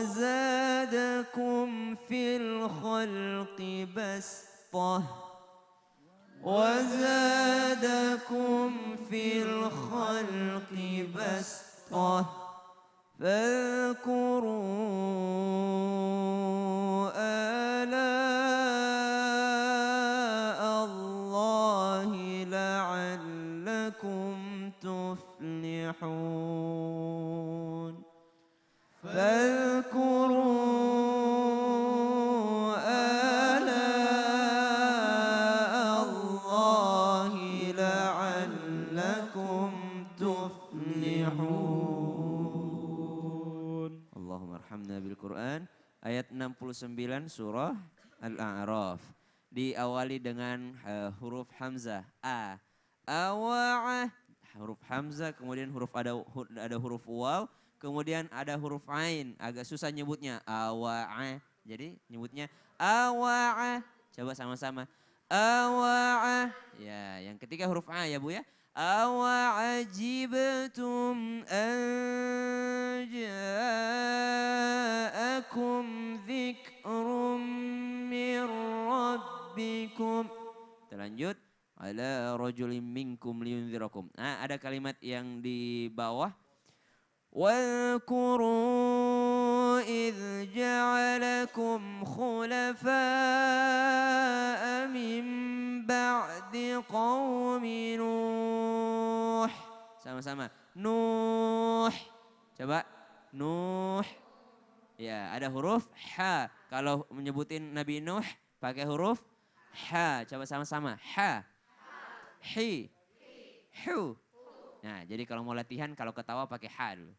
وزادكم في الخلق بسطة وزادكم في الخلق بسطة فاذكروا آلاء الله لعلكم تفلحون فاذكروا واذكروا آلاء الله لعلكم تفلحون اللهم ارحمنا بالقرآن ayat 69 surah Al-A'raf diawali dengan uh, huruf hamzah a awa huruf hamzah kemudian huruf ada ada huruf waw Kemudian ada huruf ain, agak susah nyebutnya. Awa'a. Jadi nyebutnya awa'a. Coba sama-sama. Awa'a. Ya, yang ketiga huruf a ya Bu ya. أوعجبتم anja'akum جاءكم ذكر rabbikum. Terlanjut ala rajulin minkum liyunzirakum. Nah, ada kalimat yang di bawah واذكروا إذ جعلكم خلفاء من بعد قوم نوح sama-sama Nuh coba Nuh ya ada huruf h kalau menyebutin Nabi Nuh pakai huruf h coba sama-sama ha h hu Nah, jadi kalau mau latihan kalau ketawa pakai ha dulu.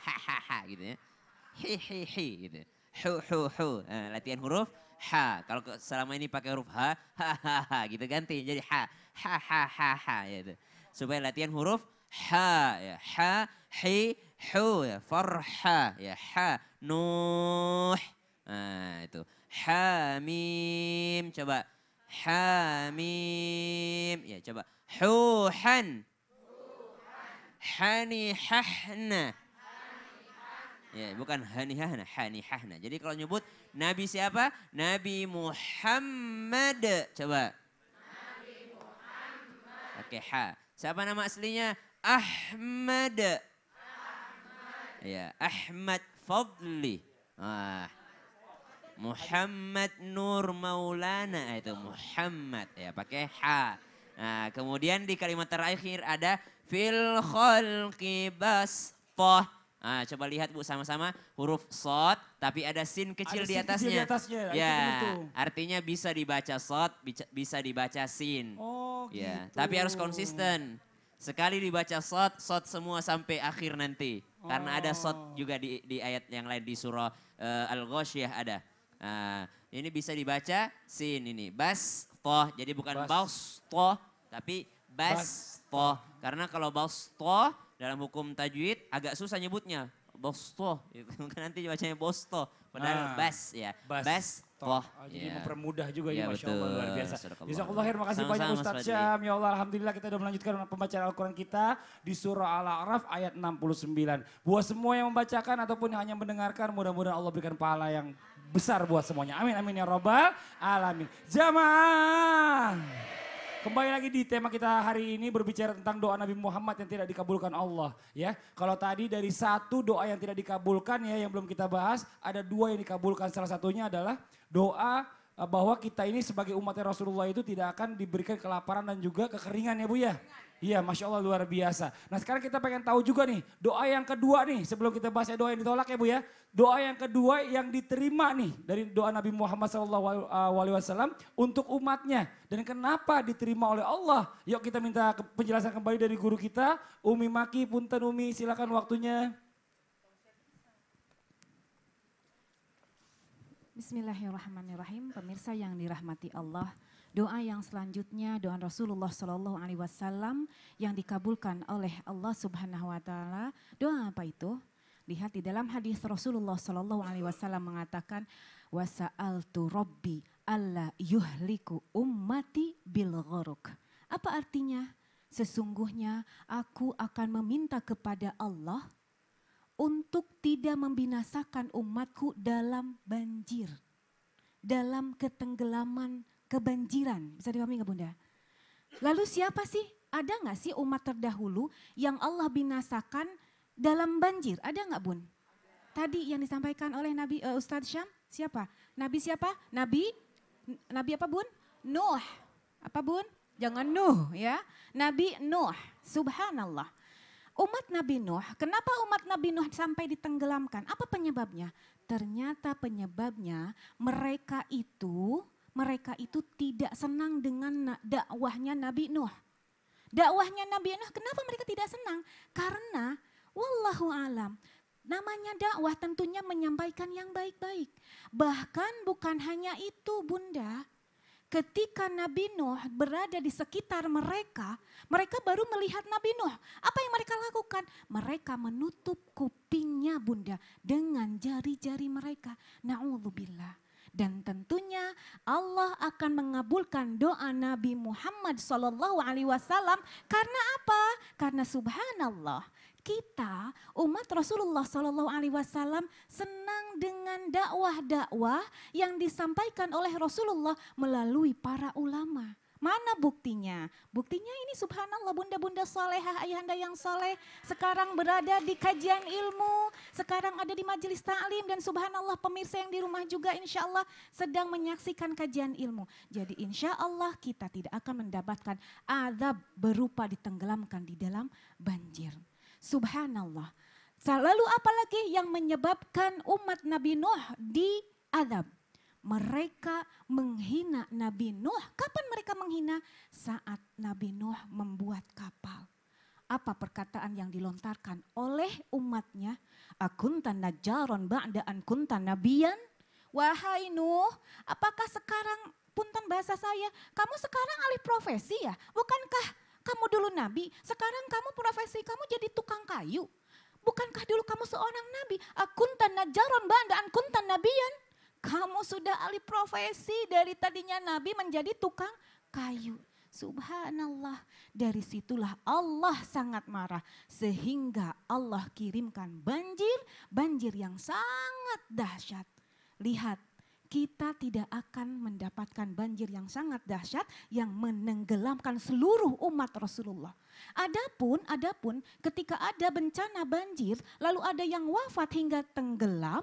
Hahaha gitu ya. Hi-hi-hi gitu. Hu hu hu. Nah, latihan huruf ha. Kalau selama ini pakai huruf ha, ha ha ha gitu ganti jadi ha. Ha ha ha ha ya gitu. Supaya latihan huruf ha ya. Ha hi hu ya. Farha ya. Ha nuh. Nah, itu. Hamim coba. Hamim ya coba. Huhan hanihahna. Ya, bukan hanihahna, hanihahna. Jadi kalau nyebut Nabi siapa? Nabi Muhammad. Coba. Nabi Muhammad. ha. Siapa nama aslinya? Ahmad. Ahmad. Ya, Ahmad Fadli. Ah. Muhammad Nur Maulana ah, itu Muhammad ya pakai ha. Nah, kemudian di kalimat terakhir ada fil khalqi basthah. Nah, coba lihat Bu sama-sama huruf sod tapi ada sin kecil ada di atasnya. Kecil di atasnya. Ya, artinya bisa dibaca sod, bisa dibaca sin. Oh, ya, gitu. ya, tapi harus konsisten. Sekali dibaca sod, sod semua sampai akhir nanti. Oh. Karena ada sod oh. juga di, di ayat yang lain di surah uh, eh, Al-Ghasyiyah ada. Nah, ini bisa dibaca sin ini. Bas toh, jadi bukan baus toh, tapi bas bastoh. Karena kalau bostoh dalam hukum tajwid agak susah nyebutnya. Bostoh, gitu. mungkin nanti bacanya bostoh. Padahal ah, bas ya. Bas. bas toh. Oh, jadi yeah. mempermudah juga ya, yeah, Masya betul. Allah luar biasa. Bisa, khair, makasih sama banyak Ustaz Syam. Ya Allah Alhamdulillah kita sudah melanjutkan pembacaan Al-Quran kita di surah Al-A'raf ayat 69. Buat semua yang membacakan ataupun yang hanya mendengarkan mudah-mudahan Allah berikan pahala yang besar buat semuanya. Amin, amin ya robbal alamin. Jamaah. Kembali lagi di tema kita hari ini berbicara tentang doa Nabi Muhammad yang tidak dikabulkan Allah. Ya, kalau tadi dari satu doa yang tidak dikabulkan ya yang belum kita bahas, ada dua yang dikabulkan. Salah satunya adalah doa Eh, bahwa kita ini sebagai umatnya Rasulullah itu tidak akan diberikan kelaparan dan juga kekeringan ya Bu ya. Iya, Masya Allah luar biasa. Nah sekarang kita pengen tahu juga nih, doa yang kedua nih, sebelum kita bahas doa yang ditolak ya Bu ya. Doa yang kedua yang diterima nih dari doa Nabi Muhammad SAW untuk umatnya. Dan kenapa diterima oleh Allah? Yuk kita minta penjelasan kembali dari guru kita, Umi Maki, Punten Umi silakan waktunya. Bismillahirrahmanirrahim. Pemirsa yang dirahmati Allah, doa yang selanjutnya doa Rasulullah Shallallahu Alaihi Wasallam yang dikabulkan oleh Allah Subhanahu Wa Taala. Doa apa itu? Lihat di dalam hadis Rasulullah Shallallahu Alaihi Wasallam mengatakan, wasaal tu Robbi Allah yuhliku ummati bil ghuruk. Apa artinya? Sesungguhnya aku akan meminta kepada Allah untuk tidak membinasakan umatku dalam banjir. Dalam ketenggelaman kebanjiran. Bisa dipahami nggak bunda? Lalu siapa sih? Ada nggak sih umat terdahulu yang Allah binasakan dalam banjir? Ada nggak bun? Tadi yang disampaikan oleh Nabi uh, Ustadz Syam siapa? Nabi siapa? Nabi Nabi apa bun? Nuh. Apa bun? Jangan Nuh ya. Nabi Nuh. Subhanallah. Umat Nabi Nuh, kenapa umat Nabi Nuh sampai ditenggelamkan? Apa penyebabnya? Ternyata penyebabnya mereka itu mereka itu tidak senang dengan dakwahnya Nabi Nuh. Dakwahnya Nabi Nuh, kenapa mereka tidak senang? Karena wallahu alam, Namanya dakwah tentunya menyampaikan yang baik-baik. Bahkan bukan hanya itu Bunda, ketika Nabi Nuh berada di sekitar mereka, mereka baru melihat Nabi Nuh. Apa yang mereka lakukan? Mereka menutup kupingnya bunda dengan jari-jari mereka. Na'udzubillah. Dan tentunya Allah akan mengabulkan doa Nabi Muhammad SAW karena apa? Karena Subhanallah kita umat Rasulullah Shallallahu Alaihi Wasallam senang dengan dakwah-dakwah yang disampaikan oleh Rasulullah melalui para ulama. Mana buktinya? Buktinya ini subhanallah bunda-bunda solehah, ayahanda yang soleh. Sekarang berada di kajian ilmu, sekarang ada di majelis taklim dan subhanallah pemirsa yang di rumah juga insya Allah sedang menyaksikan kajian ilmu. Jadi insya Allah kita tidak akan mendapatkan azab berupa ditenggelamkan di dalam banjir. Subhanallah. Lalu apalagi yang menyebabkan umat Nabi Nuh di Adab, Mereka menghina Nabi Nuh. Kapan mereka menghina? Saat Nabi Nuh membuat kapal. Apa perkataan yang dilontarkan oleh umatnya? Akuntan najaron ba'daan kuntan nabiyan. Wahai Nuh, apakah sekarang punten bahasa saya, kamu sekarang alih profesi ya? Bukankah kamu dulu nabi, sekarang kamu profesi kamu jadi tukang kayu. Bukankah dulu kamu seorang nabi? Akuntan najaron ba'da akuntan nabiyan. Kamu sudah alih profesi dari tadinya nabi menjadi tukang kayu. Subhanallah, dari situlah Allah sangat marah sehingga Allah kirimkan banjir, banjir yang sangat dahsyat. Lihat kita tidak akan mendapatkan banjir yang sangat dahsyat yang menenggelamkan seluruh umat Rasulullah. Adapun, adapun ketika ada bencana banjir, lalu ada yang wafat hingga tenggelam,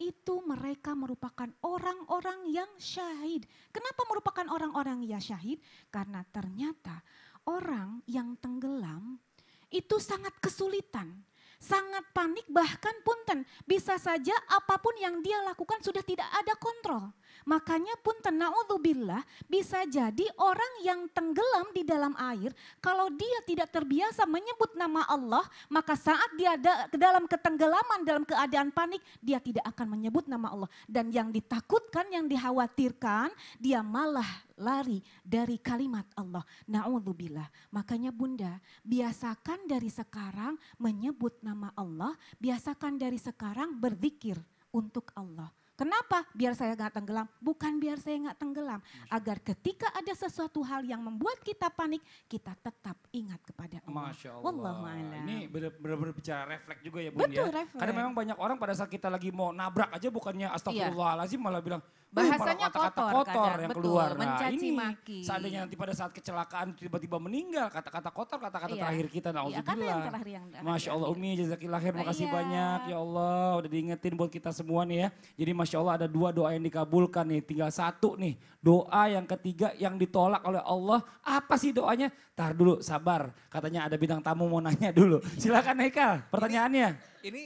itu mereka merupakan orang-orang yang syahid. Kenapa merupakan orang-orang yang syahid? Karena ternyata orang yang tenggelam itu sangat kesulitan sangat panik bahkan punten. Bisa saja apapun yang dia lakukan sudah tidak ada kontrol. Makanya punten na'udzubillah bisa jadi orang yang tenggelam di dalam air kalau dia tidak terbiasa menyebut nama Allah maka saat dia ada ke dalam ketenggelaman dalam keadaan panik dia tidak akan menyebut nama Allah dan yang ditakutkan yang dikhawatirkan dia malah lari dari kalimat Allah. Na'udzubillah. Makanya bunda, biasakan dari sekarang menyebut nama Allah, biasakan dari sekarang berzikir untuk Allah. Kenapa? Biar saya nggak tenggelam. Bukan biar saya nggak tenggelam. Agar ketika ada sesuatu hal yang membuat kita panik, kita tetap ingat kepada Allah. Masya Allah. Allah Ini benar-benar bicara refleks juga ya bunda. Ya. Betul, ya. Karena memang banyak orang pada saat kita lagi mau nabrak aja bukannya iya. astagfirullahaladzim malah bilang bahasanya uh, kata-kata kotor, kotor yang betul, keluar. Nah, mencaci ini maki. seandainya nanti pada saat kecelakaan tiba-tiba meninggal, kata-kata kotor, kata-kata iya. terakhir kita. Nah, iya, kata yang terakhir yang Masya Allah, Umi, jazakillah khair, makasih iya. banyak. Ya Allah, udah diingetin buat kita semua nih ya. Jadi Masya Allah ada dua doa yang dikabulkan nih, tinggal satu nih. Doa yang ketiga yang ditolak oleh Allah, apa sih doanya? Tar dulu, sabar. Katanya ada bintang tamu mau nanya dulu. Silakan Eka, pertanyaannya. Ini, ini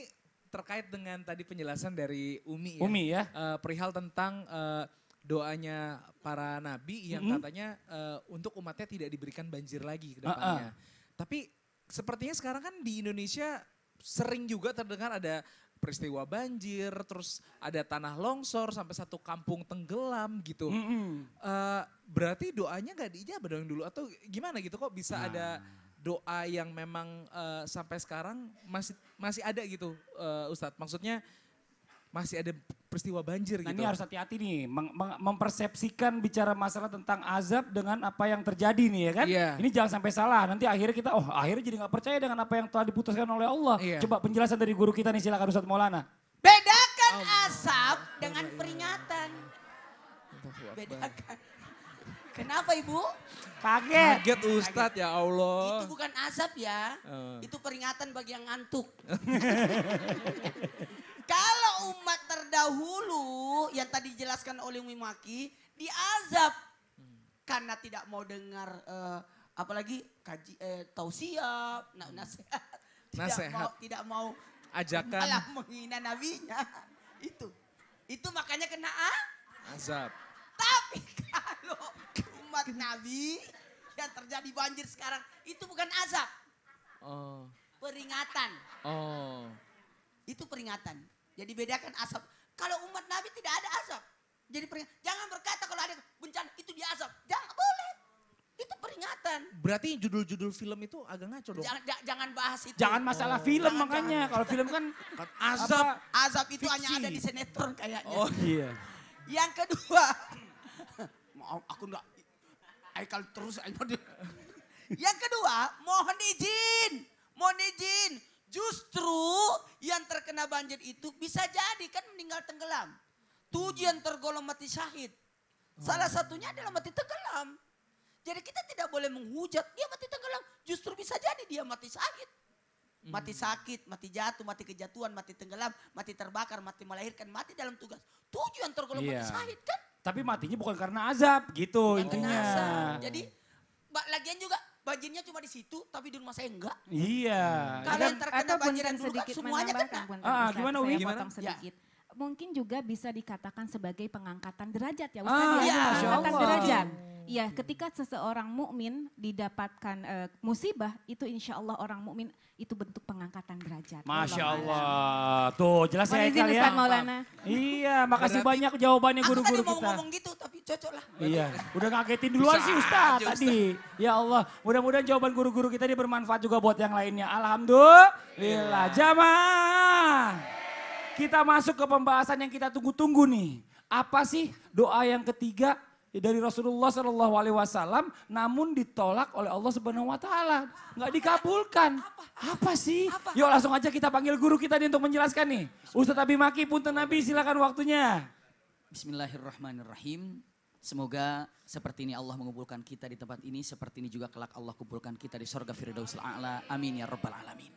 terkait dengan tadi penjelasan dari Umi ya. Umi ya. Uh, perihal tentang uh, doanya para nabi yang mm -hmm. katanya uh, untuk umatnya tidak diberikan banjir lagi ke ah, ah. depannya. Uh -uh. Tapi sepertinya sekarang kan di Indonesia sering juga terdengar ada peristiwa banjir, terus ada tanah longsor sampai satu kampung tenggelam gitu. Mm -hmm. uh, berarti doanya nggak diijabah dong dulu atau gimana gitu kok bisa nah. ada doa yang memang uh, sampai sekarang masih masih ada gitu uh, Ustadz? Maksudnya masih ada peristiwa banjir nah, gitu. Ini harus hati-hati nih mem mempersepsikan bicara masalah tentang azab dengan apa yang terjadi nih ya kan. Yeah. Ini jangan sampai salah nanti akhirnya kita oh akhirnya jadi nggak percaya dengan apa yang telah diputuskan oleh Allah. Yeah. Coba penjelasan dari guru kita nih silakan Ustadz Maulana. Bedakan oh, azab dengan peringatan. Bedakan. Kenapa Ibu? Kaget. Kaget Ustadz ya Allah. Itu bukan azab ya. Uh. Itu peringatan bagi yang ngantuk. Kalau umat terdahulu yang tadi dijelaskan oleh Umi Maki diazab hmm. karena tidak mau dengar uh, apalagi kaji eh, siap. Nah, nasihat. Nasihat. Tidak mau, tidak mau ajakan malah menghina nabinya. Itu. Itu makanya kena ah? azab. Tapi kalau umat Nabi dan terjadi banjir sekarang itu bukan azab. Oh. Peringatan. Oh. Itu peringatan. Jadi bedakan azab. Kalau umat Nabi tidak ada azab. Jadi peringatan. Jangan berkata kalau ada bencana itu dia azab. Jangan boleh. Itu peringatan. Berarti judul-judul film itu agak ngaco dong. Jangan, jangan bahas itu. Jangan masalah oh. film jangan, makanya. Jangan. Kalau film kan azab. Apa, azab itu fiksi. hanya ada di sinetron kayaknya. Oh iya. Yang kedua. Maaf, aku enggak Aikal terus Aikal. Yang kedua, mohon izin. Mohon izin. Justru yang terkena banjir itu bisa jadi kan meninggal tenggelam. Tujuan tergolong mati syahid. Salah hmm. satunya adalah mati tenggelam. Jadi kita tidak boleh menghujat dia mati tenggelam. Justru bisa jadi dia mati sakit. Mati hmm. sakit, mati jatuh, mati kejatuhan, mati tenggelam, mati terbakar, mati melahirkan, mati dalam tugas. Tujuan tergolong yeah. mati iya. syahid kan? Tapi matinya bukan karena azab gitu oh. intinya. Jadi mbak lagian juga banjirnya cuma di situ tapi di rumah saya enggak. Iya. Hmm. Kalau yang terkena banjiran dulu kan semuanya kena. Ah, ah gimana Wi? Gimana? mungkin juga bisa dikatakan sebagai pengangkatan derajat ya Ustaz ah, ya, ya. pengangkatan derajat. Iya, hmm. ketika seseorang mukmin didapatkan uh, musibah, itu insya Allah orang mukmin itu bentuk pengangkatan derajat. Masya Allah, tuh jelas ya Haikal ya. Iya, makasih Berarti, banyak jawabannya guru-guru kita. Aku mau ngomong gitu, tapi cocok lah. Iya, udah ngagetin duluan Bisa sih Ustaz aja, tadi. Ya Allah, mudah-mudahan jawaban guru-guru kita ini bermanfaat juga buat yang lainnya. Alhamdulillah, iya. jamaah. Kita masuk ke pembahasan yang kita tunggu-tunggu nih. Apa sih doa yang ketiga Ya, dari Rasulullah Shallallahu Alaihi Wasallam, namun ditolak oleh Allah Subhanahu Wa Taala, nggak dikabulkan. Apa, apa, apa sih? Apa? Yuk langsung aja kita panggil guru kita nih untuk menjelaskan nih. Ustadz Abi Maki, punten Nabi, silakan waktunya. Bismillahirrahmanirrahim. Semoga seperti ini Allah mengumpulkan kita di tempat ini, seperti ini juga kelak Allah kumpulkan kita di sorga Firdausul A'la. Amin ya rabbal alamin.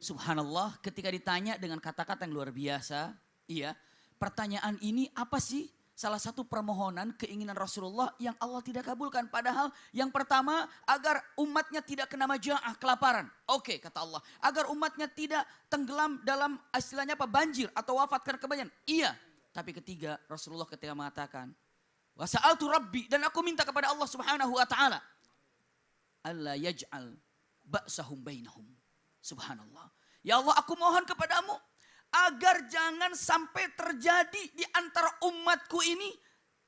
Subhanallah ketika ditanya dengan kata-kata yang luar biasa, iya, pertanyaan ini apa sih salah satu permohonan keinginan Rasulullah yang Allah tidak kabulkan. Padahal yang pertama agar umatnya tidak kena majaah kelaparan. Oke okay, kata Allah. Agar umatnya tidak tenggelam dalam istilahnya apa banjir atau wafat karena kebanyakan. Iya. Tapi ketiga Rasulullah ketika mengatakan. Wasa'altu rabbi dan aku minta kepada Allah subhanahu wa ta'ala. Allah yaj'al ba'sahum bainahum. Subhanallah. Ya Allah aku mohon kepadamu agar jangan sampai terjadi di antara umatku ini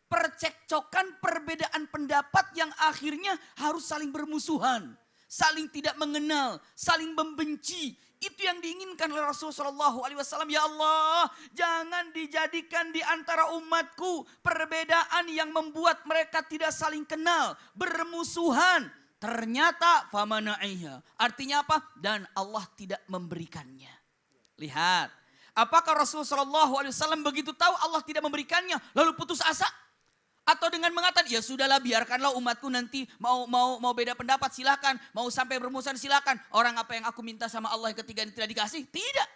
percekcokan perbedaan pendapat yang akhirnya harus saling bermusuhan, saling tidak mengenal, saling membenci. Itu yang diinginkan oleh Rasulullah SAW. Ya Allah, jangan dijadikan di antara umatku perbedaan yang membuat mereka tidak saling kenal, bermusuhan. Ternyata famanaiha. Artinya apa? Dan Allah tidak memberikannya. Lihat, Apakah Rasulullah Shallallahu Alaihi Wasallam begitu tahu Allah tidak memberikannya lalu putus asa? Atau dengan mengatakan ya sudahlah biarkanlah umatku nanti mau mau mau beda pendapat silakan mau sampai bermusuhan silakan orang apa yang aku minta sama Allah yang ketiga ini tidak dikasih tidak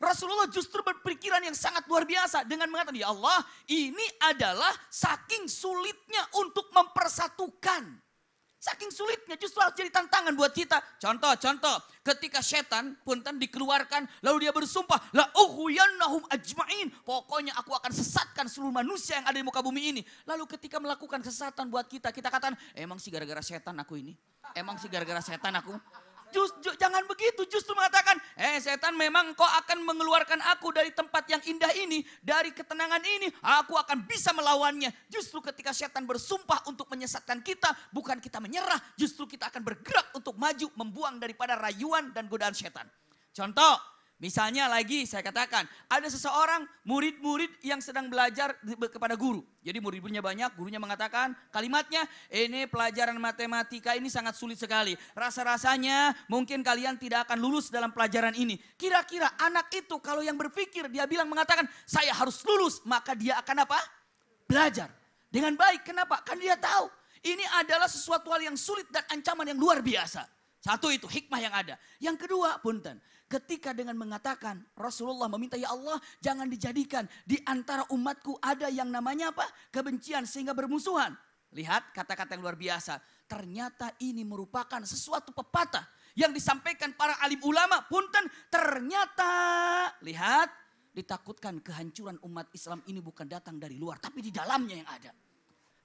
Rasulullah justru berpikiran yang sangat luar biasa dengan mengatakan ya Allah ini adalah saking sulitnya untuk mempersatukan Saking sulitnya justru harus jadi tantangan buat kita. Contoh, contoh. Ketika setan punten dikeluarkan lalu dia bersumpah. La uhuyannahum ajma'in. Pokoknya aku akan sesatkan seluruh manusia yang ada di muka bumi ini. Lalu ketika melakukan kesesatan buat kita. Kita katakan emang sih gara-gara setan aku ini. Emang sih gara-gara setan aku. Just, just, jangan begitu, justru mengatakan, eh setan memang kau akan mengeluarkan aku dari tempat yang indah ini, dari ketenangan ini, aku akan bisa melawannya. Justru ketika setan bersumpah untuk menyesatkan kita, bukan kita menyerah, justru kita akan bergerak untuk maju, membuang daripada rayuan dan godaan setan. Contoh, Misalnya lagi saya katakan, ada seseorang murid-murid yang sedang belajar kepada guru. Jadi murid-muridnya banyak, gurunya mengatakan kalimatnya, ini pelajaran matematika ini sangat sulit sekali. Rasa-rasanya mungkin kalian tidak akan lulus dalam pelajaran ini. Kira-kira anak itu kalau yang berpikir, dia bilang mengatakan, saya harus lulus, maka dia akan apa? Belajar. Dengan baik, kenapa? Kan dia tahu, ini adalah sesuatu hal yang sulit dan ancaman yang luar biasa. Satu itu hikmah yang ada. Yang kedua, punten, ketika dengan mengatakan Rasulullah meminta ya Allah jangan dijadikan di antara umatku ada yang namanya apa? kebencian sehingga bermusuhan. Lihat kata-kata yang luar biasa. Ternyata ini merupakan sesuatu pepatah yang disampaikan para alim ulama. Punten, ternyata lihat ditakutkan kehancuran umat Islam ini bukan datang dari luar tapi di dalamnya yang ada.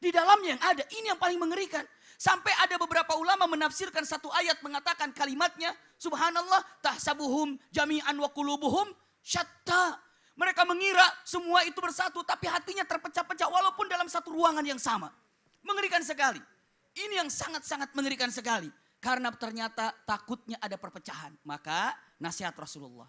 Di dalamnya yang ada, ini yang paling mengerikan. Sampai ada beberapa ulama menafsirkan satu ayat mengatakan kalimatnya, subhanallah tahsabuhum jami'an wa kulubuhum syatta. Mereka mengira semua itu bersatu tapi hatinya terpecah-pecah walaupun dalam satu ruangan yang sama. Mengerikan sekali. Ini yang sangat-sangat mengerikan sekali. Karena ternyata takutnya ada perpecahan. Maka nasihat Rasulullah.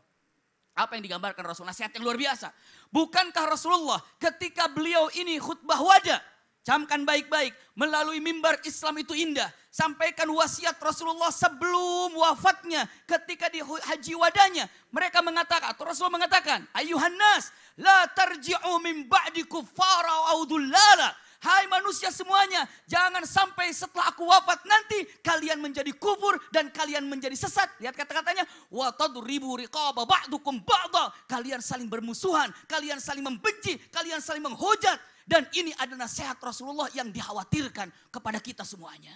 Apa yang digambarkan Rasulullah? Nasihat yang luar biasa. Bukankah Rasulullah ketika beliau ini khutbah wajah Camkan baik-baik, melalui mimbar Islam itu indah. Sampaikan wasiat Rasulullah sebelum wafatnya ketika di haji wadanya. Mereka mengatakan, atau Rasulullah mengatakan, Ayuhan nas, la tarji'u min ba'di kufara audullala. Hai manusia semuanya, jangan sampai setelah aku wafat nanti kalian menjadi kufur dan kalian menjadi sesat. Lihat kata-katanya, wa tadribu riqaba ba'dukum ba'da. Kalian saling bermusuhan, kalian saling membenci, kalian saling menghujat. Dan ini adalah sehat Rasulullah yang dikhawatirkan kepada kita semuanya.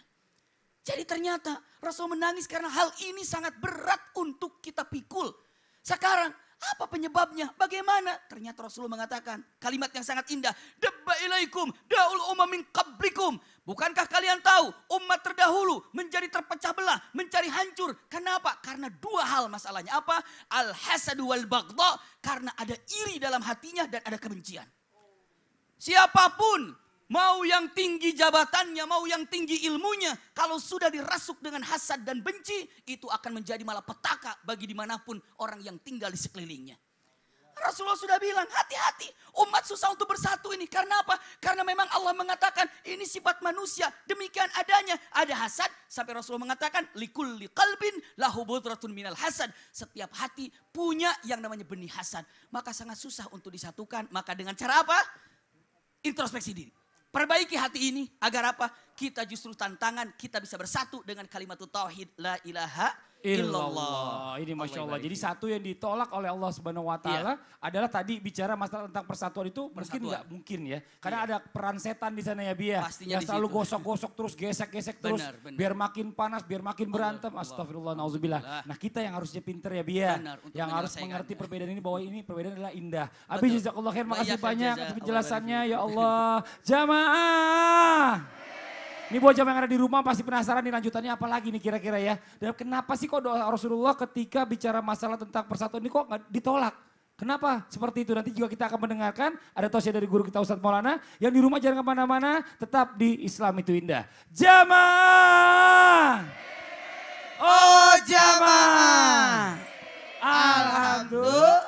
Jadi ternyata Rasul menangis karena hal ini sangat berat untuk kita pikul. Sekarang apa penyebabnya? Bagaimana? Ternyata Rasulullah mengatakan kalimat yang sangat indah. Debba da'ul umam min qablikum. Bukankah kalian tahu umat terdahulu menjadi terpecah belah, mencari hancur. Kenapa? Karena dua hal masalahnya. Apa? Al hasad wal bagda. Karena ada iri dalam hatinya dan ada kebencian. Siapapun, mau yang tinggi jabatannya, mau yang tinggi ilmunya, kalau sudah dirasuk dengan hasad dan benci, itu akan menjadi malah petaka bagi dimanapun orang yang tinggal di sekelilingnya. Rasulullah sudah bilang, hati-hati umat susah untuk bersatu ini. Karena apa? Karena memang Allah mengatakan ini sifat manusia. Demikian adanya. Ada hasad sampai Rasulullah mengatakan likulli kalbin lahu budratun minal hasad. Setiap hati punya yang namanya benih hasad. Maka sangat susah untuk disatukan. Maka dengan cara apa? introspeksi diri. Perbaiki hati ini agar apa? Kita justru tantangan, kita bisa bersatu dengan kalimat tauhid la ilaha illallah. Ini masya Allah. Jadi satu yang ditolak oleh Allah Subhanahu Wa Taala iya. adalah tadi bicara masalah tentang persatuan itu persatuan. mungkin nggak mungkin ya. Karena iya. ada peran setan di sana ya Bia. Ya. yang selalu gosok-gosok terus gesek-gesek terus benar, benar. biar makin panas, biar makin berantem. Astagfirullah, nauzubillah. Nah kita yang harusnya pinter ya Bia. Ya. yang harus mengerti ya. perbedaan ini bahwa ini perbedaan adalah indah. Abi jazakallah khair, makasih banyak atas penjelasannya ya Allah. Jamaah. Ini jam yang ada di rumah pasti penasaran nih lanjutannya apa lagi nih kira-kira ya. Dan kenapa sih kok doa Rasulullah ketika bicara masalah tentang persatuan ini kok ditolak? Kenapa seperti itu? Nanti juga kita akan mendengarkan ada tosia dari guru kita Ustadz Maulana yang di rumah jangan kemana-mana tetap di Islam itu indah. Jamaah! Oh jamaah! Alhamdulillah.